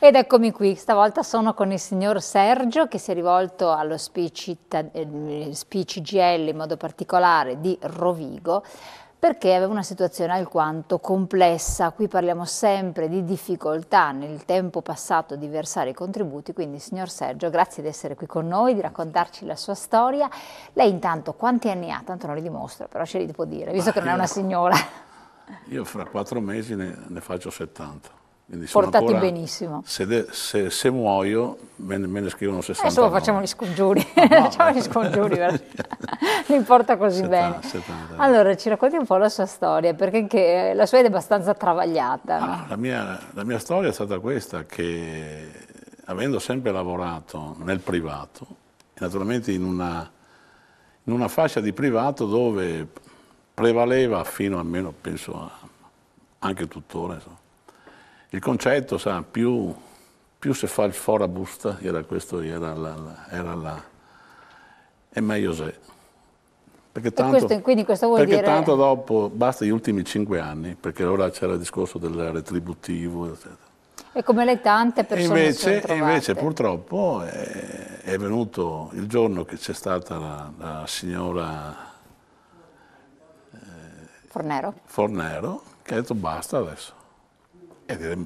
Ed eccomi qui, stavolta sono con il signor Sergio che si è rivolto allo SPCGL eh, in modo particolare di Rovigo perché aveva una situazione alquanto complessa. Qui parliamo sempre di difficoltà nel tempo passato di versare i contributi, quindi signor Sergio, grazie di essere qui con noi, di raccontarci la sua storia. Lei intanto quanti anni ha? Tanto non li dimostra, però ce li può dire, visto ah, che non è una signora. Io fra quattro mesi ne, ne faccio 70. Quindi Portati ancora, benissimo. Se, de, se, se, muoio me ne, me ne scrivono 60. Eh, Adesso facciamo gli scongiuri, no, facciamo gli scongiuri, mi porta così 70, bene. 70. Allora ci racconti un po' la sua storia, perché che, la sua è abbastanza travagliata. No? Ah, la, mia, la mia storia è stata questa, che avendo sempre lavorato nel privato, naturalmente in una, in una fascia di privato dove prevaleva fino almeno, penso, a, anche tuttora, insomma, il concetto, sa, più, più si fa il fora busta, era questo, era la, era la è meglio se. Perché tanto, questo, quindi questo vuol perché dire... tanto dopo, basta gli ultimi cinque anni, perché ora c'era il discorso del retributivo, eccetera. E come le tante persone invece, invece purtroppo è, è, venuto il giorno che c'è stata la, la signora eh, Fornero. Fornero, che ha detto basta adesso è,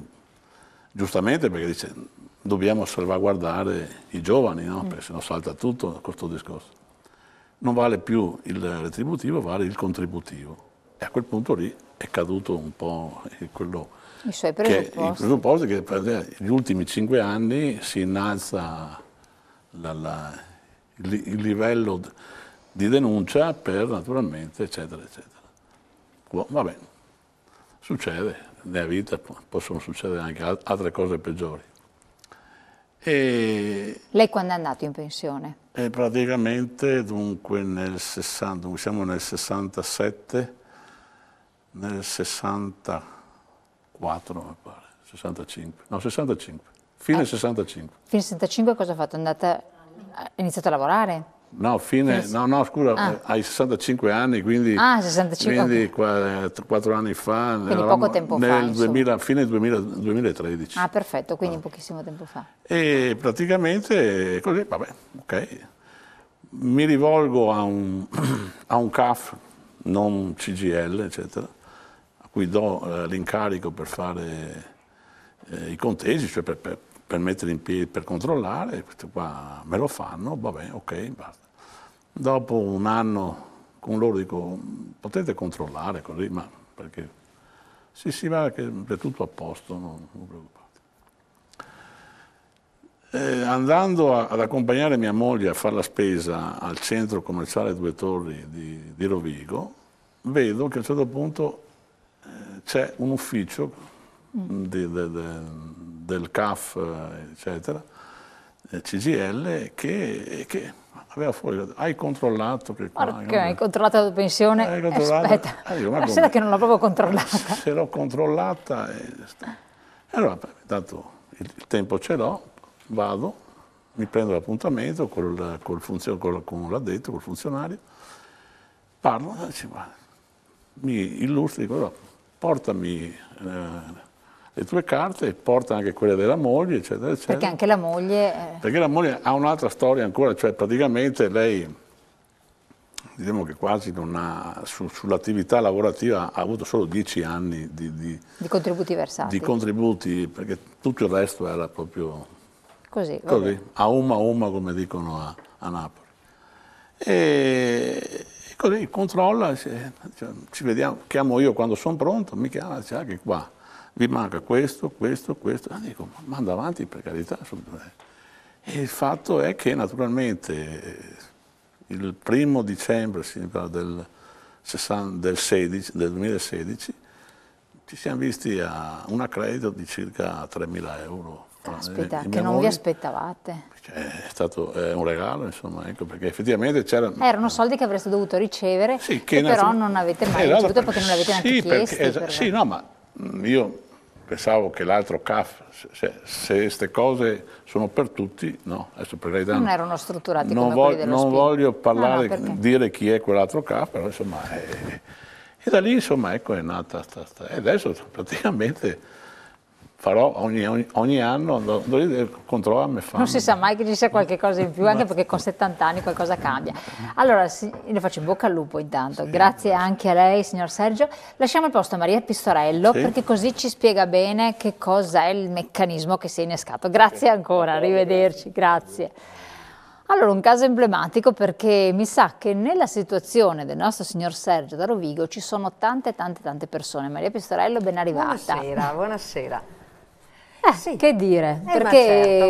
giustamente perché dice dobbiamo salvaguardare i giovani, no? Mm. perché se no salta tutto questo discorso. Non vale più il retributivo, vale il contributivo. E a quel punto lì è caduto un po' quello I suoi presupposti. Che, I presupposti che per gli ultimi cinque anni si innalza la, la, il, il livello di denuncia per naturalmente eccetera eccetera. Va bene, succede, nella vita possono succedere anche altre cose peggiori. E Lei quando è andato in pensione? Eh, praticamente, dunque, nel 60, dunque siamo nel 67, nel 64 mi pare, 65, no 65, fine ah, 65. Fine 65 cosa ha fatto? Andata, ha iniziato a lavorare? No, fine, no, no scusa, ah. hai 65 anni, quindi, ah, 65. quindi 4 anni fa, quindi eravamo, poco tempo nel fa, 2000, fine 2000, 2013. Ah, perfetto, quindi ah. pochissimo tempo fa. E praticamente così, vabbè, ok. Mi rivolgo a un, a un CAF, non CGL, eccetera, a cui do eh, l'incarico per fare eh, i conteggi, cioè per, per per mettere in piedi, per controllare, questo qua me lo fanno, va bene, ok, basta. Dopo un anno con loro dico, potete controllare così, ma perché? Sì, sì, va, che è tutto a posto, non, non preoccupate. E eh, andando a, ad accompagnare mia moglie a fare la spesa al centro commerciale Due Torri di, di Rovigo, vedo che a un certo punto eh, c'è un ufficio mm. di, de, de, del CAF, eh, eccetera, CGL, che, che aveva fuori, hai controllato che qua... Perché hai controllato la pensione? Hai controllato? Aspetta, ah, eh, dico, ma sera che non l'ho proprio controllata. Se l'ho controllata... E... Allora, intanto il tempo ce l'ho, vado, mi prendo l'appuntamento col, col, funzion- col, con l'addetto, col funzionario, parlo, eh, dice, mi illustri, dico, portami... Eh, le tue carte e porta anche quelle della moglie, eccetera, eccetera. Perché anche la moglie... Eh, perché la moglie ha un'altra storia ancora, cioè praticamente lei, diciamo che quasi non ha, su, sull'attività lavorativa ha avuto solo dieci anni di, di, di, contributi versati. Di contributi, perché tutto il resto era proprio... Così, così a umma a umma come dicono a, a Napoli. E, così controlla, cioè, ci vediamo, chiamo io quando sono pronto, mi chiama, c'è anche ah, qua vi manca questo, questo, questo. Ah, dico, manda avanti per carità. E il fatto è che naturalmente eh, il primo dicembre del, del, 16, del 2016 ci siamo visti a un accredito di circa 3.000 euro. Aspetta, eh, che non vi aspettavate. Cioè, è stato eh, un regalo, insomma, ecco, perché effettivamente c'erano... Erano soldi che avreste dovuto ricevere, sì, che però non avete mai ricevuto perché non l'avete neanche sì, chiesto. Perché, per... Sì, no, ma mm, io pensavo che l'altro CAF, se queste cose sono per tutti, no, adesso per carità... Non erano strutturati non voglio, Non spirito. voglio parlare, no, no, dire chi è quell'altro CAF, però insomma... È, eh, e da lì insomma ecco è nata, sta, sta. e adesso praticamente farò ogni, ogni, ogni anno, andrò lì, eh, controllo e Non si sa mai che ci sia qualche cosa in più, anche perché con 70 anni qualcosa cambia. Allora, le faccio in bocca al lupo intanto. Sì. Grazie anche a lei, signor Sergio. Lasciamo il posto a Maria Pistorello, sì. perché così ci spiega bene che cos'è il meccanismo che si è innescato. Grazie ancora, arrivederci, grazie. Allora, un caso emblematico perché mi sa che nella situazione del nostro signor Sergio da Rovigo ci sono tante, tante, tante persone. Maria Pistorello, ben arrivata. Buonasera, buonasera. Eh, sì. Che dire, eh, perché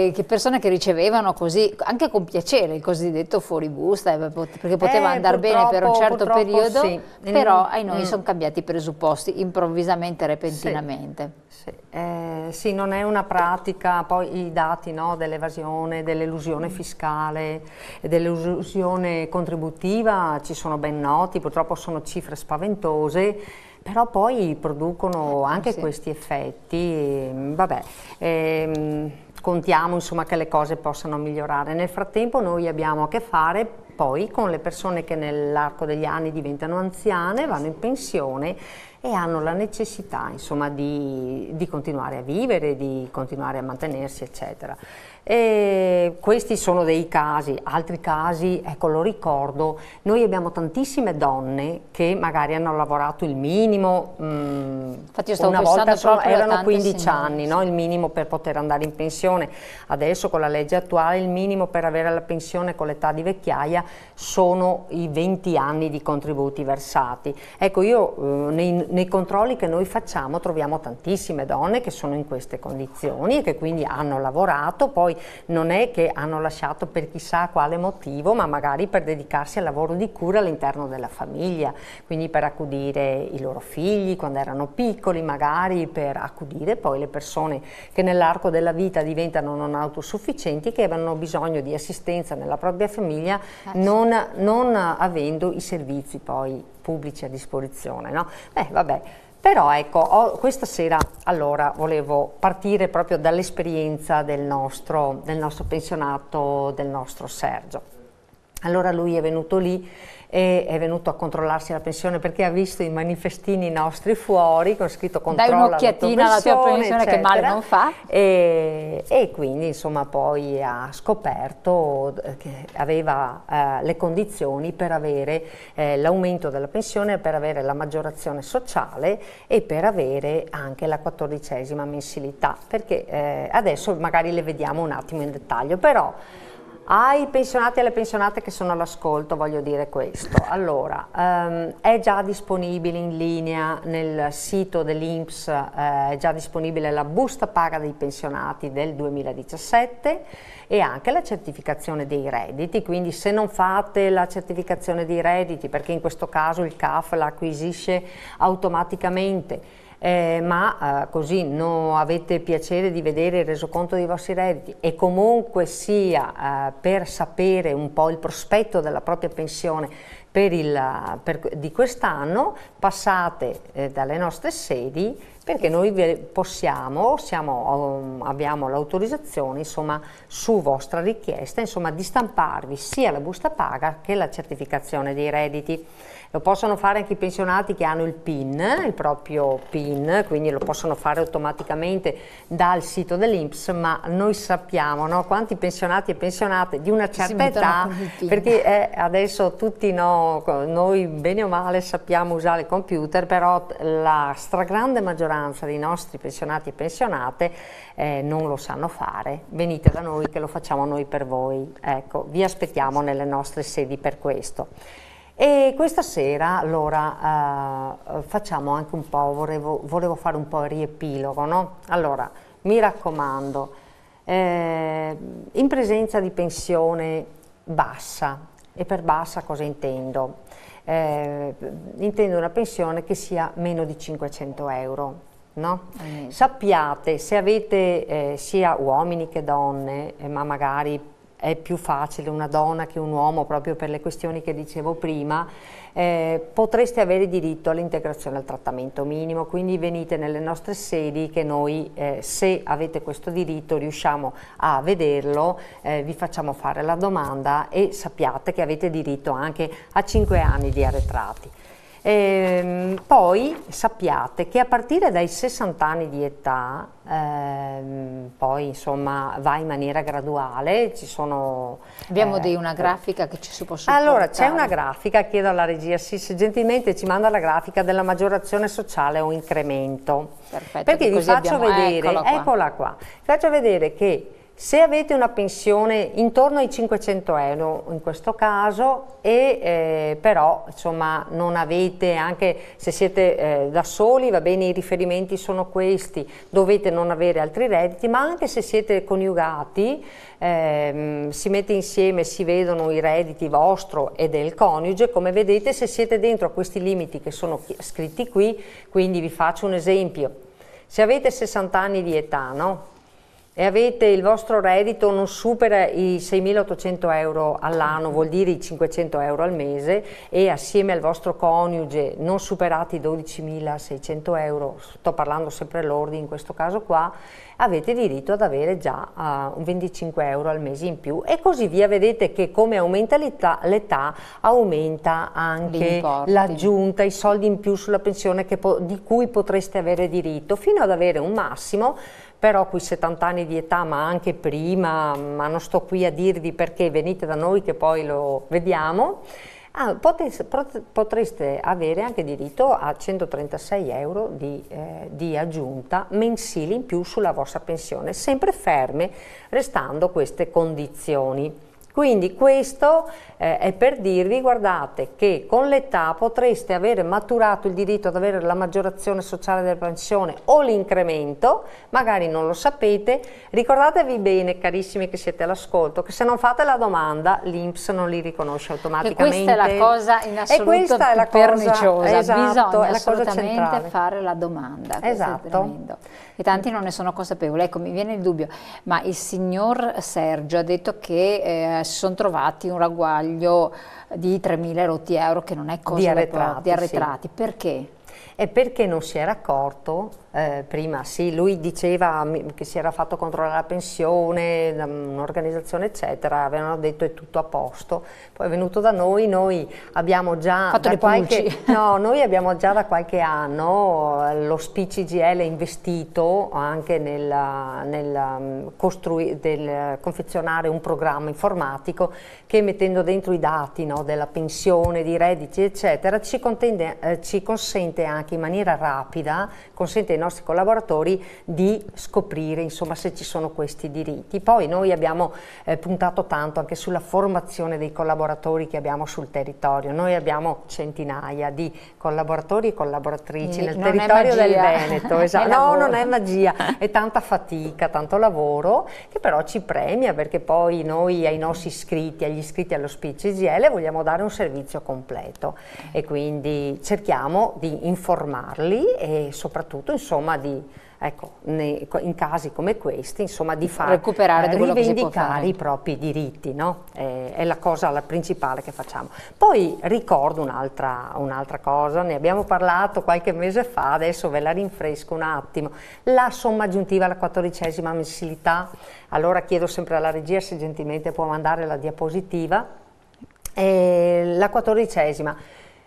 certo. che persone che ricevevano così, anche con piacere, il cosiddetto fuoribusta, eh, perché poteva eh, andare bene per un certo periodo, sì. però mm. ai noi mm. sono cambiati i presupposti improvvisamente, repentinamente. Sì. Sì, eh, sì, non è una pratica, poi i dati no, dell'evasione, dell'elusione fiscale e dell'elusione contributiva ci sono ben noti, purtroppo sono cifre spaventose, però poi producono eh, anche sì. questi effetti, vabbè, e, ehm, contiamo insomma, che le cose possano migliorare. Nel frattempo noi abbiamo a che fare poi con le persone che nell'arco degli anni diventano anziane, vanno in pensione e hanno la necessità insomma, di, di continuare a vivere, di continuare a mantenersi eccetera. E questi sono dei casi, altri casi, ecco lo ricordo, noi abbiamo tantissime donne che magari hanno lavorato il minimo, mh, mm, io stavo una volta solo, erano 15 signori. anni, no? il minimo per poter andare in pensione, adesso con la legge attuale il minimo per avere la pensione con l'età di vecchiaia sono i 20 anni di contributi versati. Ecco io eh, nei, nei controlli che noi facciamo troviamo tantissime donne che sono in queste condizioni e che quindi hanno lavorato, poi poi non è che hanno lasciato per chissà quale motivo, ma magari per dedicarsi al lavoro di cura all'interno della famiglia, quindi per accudire i loro figli quando erano piccoli, magari per accudire poi le persone che nell'arco della vita diventano non autosufficienti, che avevano bisogno di assistenza nella propria famiglia, eh non, non avendo i servizi poi pubblici a disposizione. No? Beh, vabbè, però ecco, ho, questa sera allora volevo partire proprio dall'esperienza del nostro, del nostro pensionato, del nostro Sergio. Allora lui è venuto lì e è venuto a controllarsi la pensione perché ha visto i manifestini nostri fuori con scritto controlla Dai un'occhiatina alla tua pensione eccetera. che male non fa e, e, quindi insomma poi ha scoperto eh, che aveva eh, le condizioni per avere eh, l'aumento della pensione per avere la maggiorazione sociale e per avere anche la quattordicesima mensilità perché eh, adesso magari le vediamo un attimo in dettaglio però ai pensionati e alle pensionate che sono all'ascolto voglio dire questo. Allora, ehm, è già disponibile in linea nel sito dell'Inps, eh, è già disponibile la busta paga dei pensionati del 2017 e anche la certificazione dei redditi, quindi se non fate la certificazione dei redditi, perché in questo caso il CAF la acquisisce automaticamente, eh, ma eh, così non avete piacere di vedere il resoconto dei vostri redditi e comunque sia eh, per sapere un po' il prospetto della propria pensione per il, per, di quest'anno, passate eh, dalle nostre sedi perché noi possiamo, siamo, um, abbiamo l'autorizzazione insomma, su vostra richiesta insomma, di stamparvi sia la busta paga che la certificazione dei redditi. Lo possono fare anche i pensionati che hanno il PIN, il proprio PIN, quindi lo possono fare automaticamente dal sito dell'Inps, ma noi sappiamo no, quanti pensionati e pensionate di una certa età, perché eh, adesso tutti no, noi bene o male sappiamo usare il computer, però la stragrande maggioranza dei nostri pensionati e pensionate eh, non lo sanno fare. Venite da noi che lo facciamo noi per voi. Ecco, vi aspettiamo nelle nostre sedi per questo. E questa sera allora eh, facciamo anche un po', volevo, volevo fare un po' il riepilogo, no? Allora, mi raccomando, eh, in presenza di pensione bassa, e per bassa cosa intendo? Eh, intendo una pensione che sia meno di 500 euro, no? mm. Sappiate, se avete eh, sia uomini che donne, eh, ma magari è più facile una donna che un uomo proprio per le questioni che dicevo prima, eh, potreste avere diritto all'integrazione al trattamento minimo, quindi venite nelle nostre sedi che noi eh, se avete questo diritto riusciamo a vederlo, eh, vi facciamo fare la domanda e sappiate che avete diritto anche a 5 anni di arretrati. Ehm, poi sappiate che a partire dai 60 anni di età, ehm, poi insomma va in maniera graduale, ci sono... Abbiamo eh, dei, una grafica che ci si può supportare. Allora c'è una grafica, chiedo alla regia, sì, se gentilmente ci manda la grafica della maggiorazione sociale o incremento. Perfetto, perché vi faccio abbiamo, vedere, eccola qua. eccola qua, vi faccio vedere che se avete una pensione intorno ai 500 euro in questo caso e eh, però insomma non avete anche se siete eh, da soli va bene i riferimenti sono questi dovete non avere altri redditi ma anche se siete coniugati eh, si mette insieme si vedono i redditi vostro e del coniuge come vedete se siete dentro a questi limiti che sono scritti qui quindi vi faccio un esempio se avete 60 anni di età no? e avete il vostro reddito non supera i 6.800 euro all'anno, vuol dire i 500 euro al mese e assieme al vostro coniuge non superate i 12.600 euro, sto parlando sempre lordi in questo caso qua, avete diritto ad avere già uh, un 25 euro al mese in più e così via vedete che come aumenta l'età aumenta anche l'aggiunta, i soldi in più sulla pensione di cui potreste avere diritto fino ad avere un massimo però qui 70 anni di età, ma anche prima, ma non sto qui a dirvi perché venite da noi che poi lo vediamo, ah, potesse, potreste avere anche diritto a 136 euro di, eh, di aggiunta mensile in più sulla vostra pensione, sempre ferme restando queste condizioni. Quindi questo eh, è per dirvi, guardate, che con l'età potreste avere maturato il diritto ad avere la maggiorazione sociale della pensione o l'incremento, magari non lo sapete, ricordatevi bene carissimi che siete all'ascolto, che se non fate la domanda l'Inps non li riconosce automaticamente. E questa è la cosa in assoluto esatto, è perniciosa, esatto, bisogna assolutamente fare la domanda. Esatto. E tanti non ne sono consapevoli. Ecco, mi viene il dubbio, ma il signor Sergio ha detto che... Eh, si sono trovati un ragguaglio di 3.000 rotti euro che non è cosa di arretrati, di arretrati. Sì. perché? E perché non si era accorto eh, prima, sì, lui diceva che si era fatto controllare la pensione, un'organizzazione eccetera, avevano detto è tutto a posto, poi è venuto da noi, noi abbiamo già, fatto da, qualche, no, noi abbiamo già da qualche anno eh, lo SPICGL investito anche nel, nel, nel, confezionare un programma informatico che mettendo dentro i dati no, della pensione, di redditi eccetera, ci, contende, eh, ci consente anche in maniera rapida, consente ai nostri collaboratori di scoprire insomma, se ci sono questi diritti. Poi noi abbiamo eh, puntato tanto anche sulla formazione dei collaboratori che abbiamo sul territorio. Noi abbiamo centinaia di collaboratori e collaboratrici e nel territorio del Veneto. Esatto. no, lavoro. non è magia, è tanta fatica, tanto lavoro che però ci premia perché poi noi ai nostri iscritti, agli iscritti allo SPCGL vogliamo dare un servizio completo e quindi cerchiamo di informarli e soprattutto insomma, insomma, di, ecco, nei, in casi come questi, insomma, di far Recuperare rivendicare i propri diritti, no? è, eh, è la cosa la principale che facciamo. Poi ricordo un'altra un cosa, ne abbiamo parlato qualche mese fa, adesso ve la rinfresco un attimo, la somma aggiuntiva alla quattordicesima mensilità, allora chiedo sempre alla regia se gentilmente può mandare la diapositiva, eh, la quattordicesima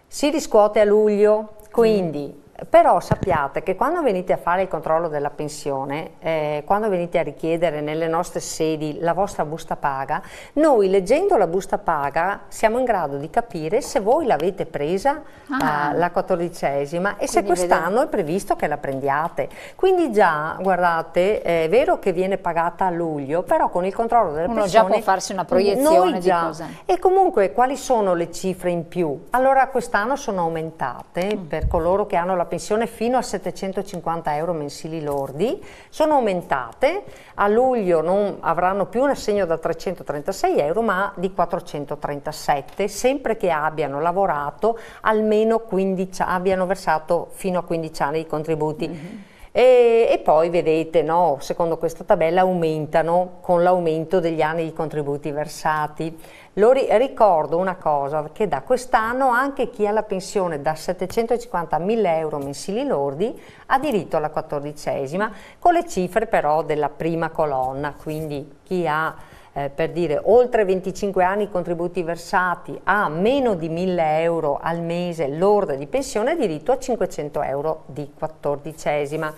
si riscuote a luglio, quindi però sappiate che quando venite a fare il controllo della pensione, eh, quando venite a richiedere nelle nostre sedi la vostra busta paga, noi leggendo la busta paga siamo in grado di capire se voi l'avete presa ah. eh, la quattordicesima e Quindi se quest'anno è previsto che la prendiate. Quindi già, guardate, è vero che viene pagata a luglio, però con il controllo della Uno pensione... Uno già può farsi una proiezione di cosa. E comunque quali sono le cifre in più? Allora quest'anno sono aumentate mm. per coloro che hanno la la pensione fino a 750 euro mensili lordi, sono aumentate, a luglio non avranno più un assegno da 336 euro ma di 437, sempre che abbiano lavorato almeno 15, abbiano versato fino a 15 anni di contributi. Mm -hmm. E, e poi vedete, no, secondo questa tabella, aumentano con l'aumento degli anni di contributi versati. Lo ri ricordo una cosa, che da quest'anno anche chi ha la pensione da 750 a 1000 euro mensili lordi ha diritto alla quattordicesima, con le cifre però della prima colonna, quindi chi ha eh, per dire oltre 25 anni i contributi versati a meno di 1000 euro al mese lorda di pensione ha diritto a 500 euro di quattordicesima.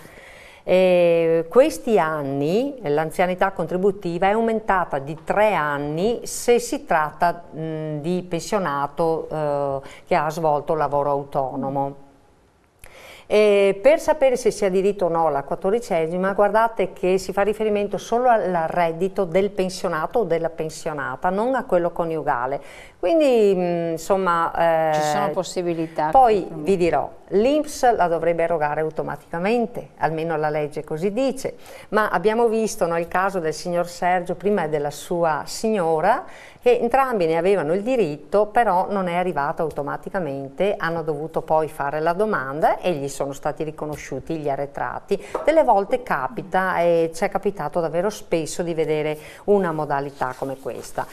Eh, questi anni l'anzianità contributiva è aumentata di tre anni se si tratta mh, di pensionato eh, che ha svolto lavoro autonomo. E per sapere se si ha diritto o no alla quattordicesima, guardate che si fa riferimento solo al reddito del pensionato o della pensionata, non a quello coniugale. Quindi mm, insomma... Eh, Ci sono possibilità. Poi vi dirò, l'Inps la dovrebbe erogare automaticamente, almeno la legge così dice, ma abbiamo visto no, il caso del signor Sergio prima e della sua signora che entrambi ne avevano il diritto, però non è arrivato automaticamente, hanno dovuto poi fare la domanda e gli sono stati riconosciuti gli arretrati. Delle volte capita e ci è capitato davvero spesso di vedere una modalità come questa.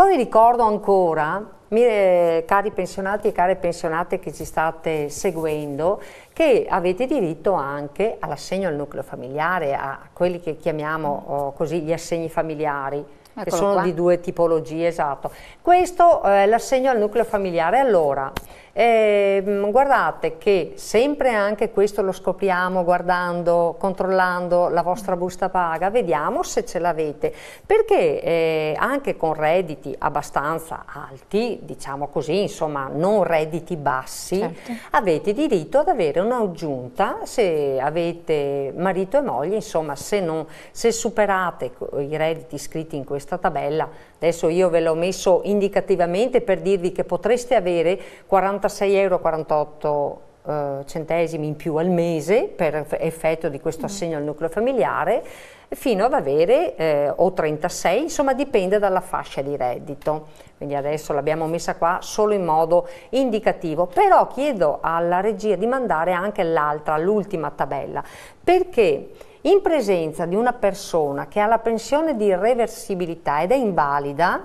Poi ricordo ancora, mire, cari pensionati e care pensionate che ci state seguendo, che avete diritto anche all'assegno al nucleo familiare, a quelli che chiamiamo oh, così gli assegni familiari che sono qua. di due tipologie, esatto. Questo è eh, l'assegno al nucleo familiare. Allora, eh, guardate che sempre anche questo lo scopriamo guardando, controllando la vostra busta paga, vediamo se ce l'avete, perché eh, anche con redditi abbastanza alti, diciamo così, insomma non redditi bassi, certo. avete diritto ad avere un'aggiunta se avete marito e moglie, insomma se, non, se superate i redditi scritti in questa stata bella. Adesso io ve l'ho messo indicativamente per dirvi che potreste avere 46,48 euro eh, centesimi in più al mese per effetto di questo mm. assegno al nucleo familiare fino ad avere eh, o 36, insomma dipende dalla fascia di reddito. Quindi adesso l'abbiamo messa qua solo in modo indicativo, però chiedo alla regia di mandare anche l'altra, l'ultima tabella, perché in presenza di una persona che ha la pensione di irreversibilità ed è invalida,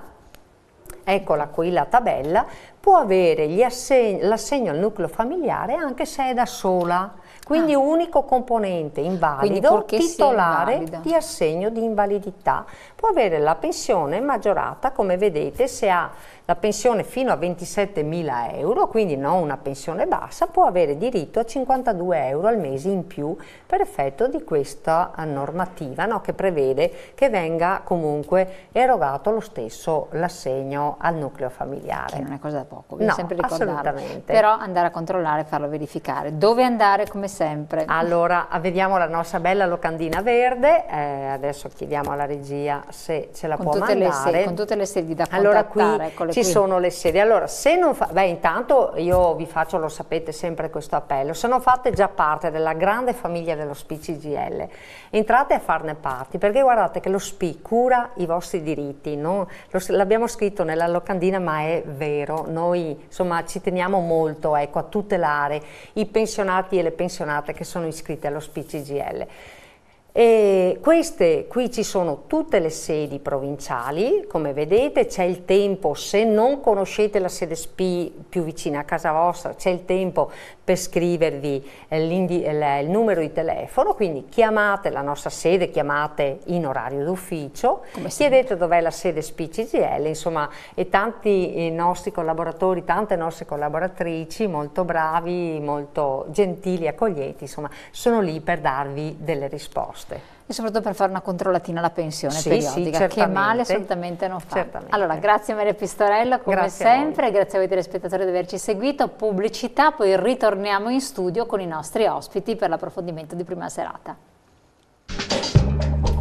eccola qui la tabella, può avere l'assegno al nucleo familiare anche se è da sola quindi ah. unico componente invalido titolare di assegno di invalidità. Può avere la pensione maggiorata, come vedete, se ha la pensione fino a 27 mila euro, quindi non una pensione bassa, può avere diritto a 52 euro al mese in più per effetto di questa normativa no? che prevede che venga comunque erogato lo stesso l'assegno al nucleo familiare. Che non è cosa da poco, bisogna no, sempre ricordarlo. Però andare a controllare, e farlo verificare. Dove andare, come sempre. Allora, vediamo la nostra bella locandina verde, eh, adesso chiediamo alla regia se ce la con può mandare. Sedie, con tutte le sedie da allora, contattare. Allora qui ci qui. sono le sedie. Allora, se non fa... Beh, intanto io vi faccio, lo sapete, sempre questo appello. Sono fatte già parte della grande famiglia dello SPI CGL. Entrate a farne parte, perché guardate che lo SPI cura i vostri diritti. No? L'abbiamo scritto nella locandina, ma è vero. Noi, insomma, ci teniamo molto ecco, a tutelare i pensionati e le pensionate selezionate che sono iscritte allo SPCGL. E queste, qui ci sono tutte le sedi provinciali, come vedete c'è il tempo, se non conoscete la sede SPI più vicina a casa vostra, c'è il tempo per scrivervi eh, il numero di telefono, quindi chiamate la nostra sede, chiamate in orario d'ufficio, chiedete dov'è la sede SPCGL, insomma, e tanti eh, nostri collaboratori, tante nostre collaboratrici, molto bravi, molto gentili, accoglienti, insomma, sono lì per darvi delle risposte e soprattutto per fare una controllatina alla pensione sì, periodica, sì, che male assolutamente non fa. Certamente. Allora, grazie Maria Pistorello, come grazie sempre, a grazie a voi telespettatori di averci seguito, pubblicità, poi ritorniamo in studio con i nostri ospiti per l'approfondimento di prima serata.